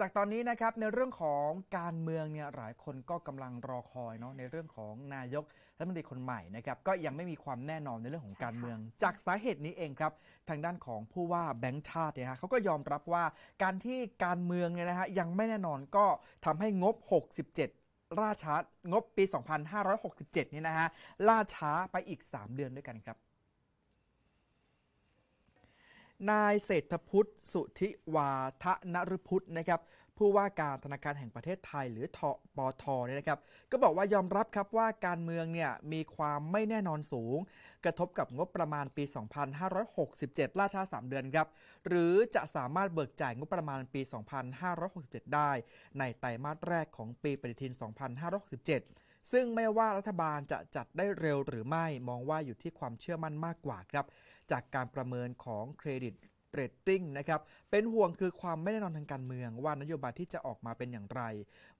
จากตอนนี้นะครับในเรื่องของการเมืองเนี่ยหลายคนก็กำลังรอคอยเนาะในเรื่องของนายกรัฐมนตรีคนใหม่นะครับก็ยังไม่มีความแน่นอนในเรื่องของการเมือง จากสาเหตุนี้เองครับทางด้านของผู้ว่าแบงค์ชาติเนี่ยฮะเขาก็ยอมรับว่าการที่การเมืองเนี่ยนะฮะยังไม่แน่นอนก็ทำให้งบ 67ล่าช้างบปี 2567นี่นะฮะล่าช้าไปอีก 3 เดือนด้วยกันครับนายเศรษฐพุทธสุธิวาทนรพุทธนะครับผู้ว่าการธนาคารแห่งประเทศไทยหรือทปทเนี่ยนะครับก็บอกว่ายอมรับครับว่าการเมืองเนี่ยมีความไม่แน่นอนสูง กระทบกับงบประมาณปี 2567 ล่าช้า3 เดือนครับหรือจะสามารถเบิกจ่ายงบประมาณปี 2567 ได้ในไตรมาสแรกของปีปฏิทิน 2567ซึ่งไม่ว่ารัฐบาลจะจัดได้เร็วหรือไม่มองว่าอยู่ที่ความเชื่อมั่นมากกว่าครับจากการประเมินของเครดิตเรตติ้งนะครับเป็นห่วงคือความไม่แน่นอนทางการเมืองว่านโยบายที่จะออกมาเป็นอย่างไร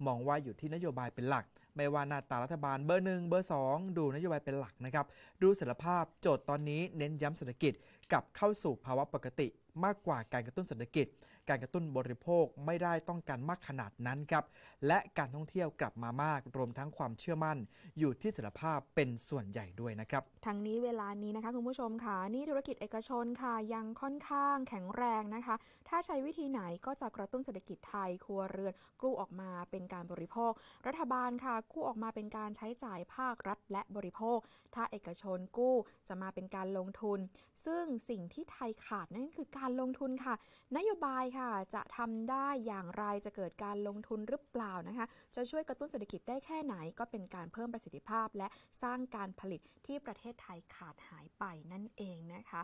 มองว่าอยู่ที่นโยบายเป็นหลักไม่ว่าหน้าตารัฐบาลเบอร์หนึ่งเบอร์สองดูนโยบายเป็นหลักนะครับดูศักยภาพโจทย์ตอนนี้เน้นย้ำเศรษฐกิจกับเข้าสู่ภาวะปกติมากกว่าการกระตุ้นเศรษฐกิจการกระตุ้นบริโภคไม่ได้ต้องการมากขนาดนั้นครับ และการท่องเที่ยวกลับมามาก รวมทั้งความเชื่อมั่น อยู่ที่ศิลภาพเป็นส่วนใหญ่ด้วยนะครับ ทั้งนี้เวลานี้นะคะคุณผู้ชมค่ะ นี่ธุรกิจเอกชนค่ะยังค่อนข้างแข็งแรงนะคะ ถ้าใช้วิธีไหนก็จะกระตุ้นเศรษฐกิจไทย ครัวเรือนกู้ออกมาเป็นการบริโภค รัฐบาลค่ะกู้ออกมาเป็นการใช้จ่ายภาครัฐและบริโภค ถ้าเอกชนกู้จะมาเป็นการลงทุน ซึ่งสิ่งที่ไทยขาดนั่นคือการลงทุนค่ะ นโยบายค่ะจะทำได้อย่างไรจะเกิดการลงทุนหรือเปล่านะคะ จะช่วยกระตุ้นเศรษฐกิจได้แค่ไหนก็เป็นการเพิ่มประสิทธิภาพและสร้างการผลิตที่ประเทศไทยขาดหายไปนั่นเองนะคะ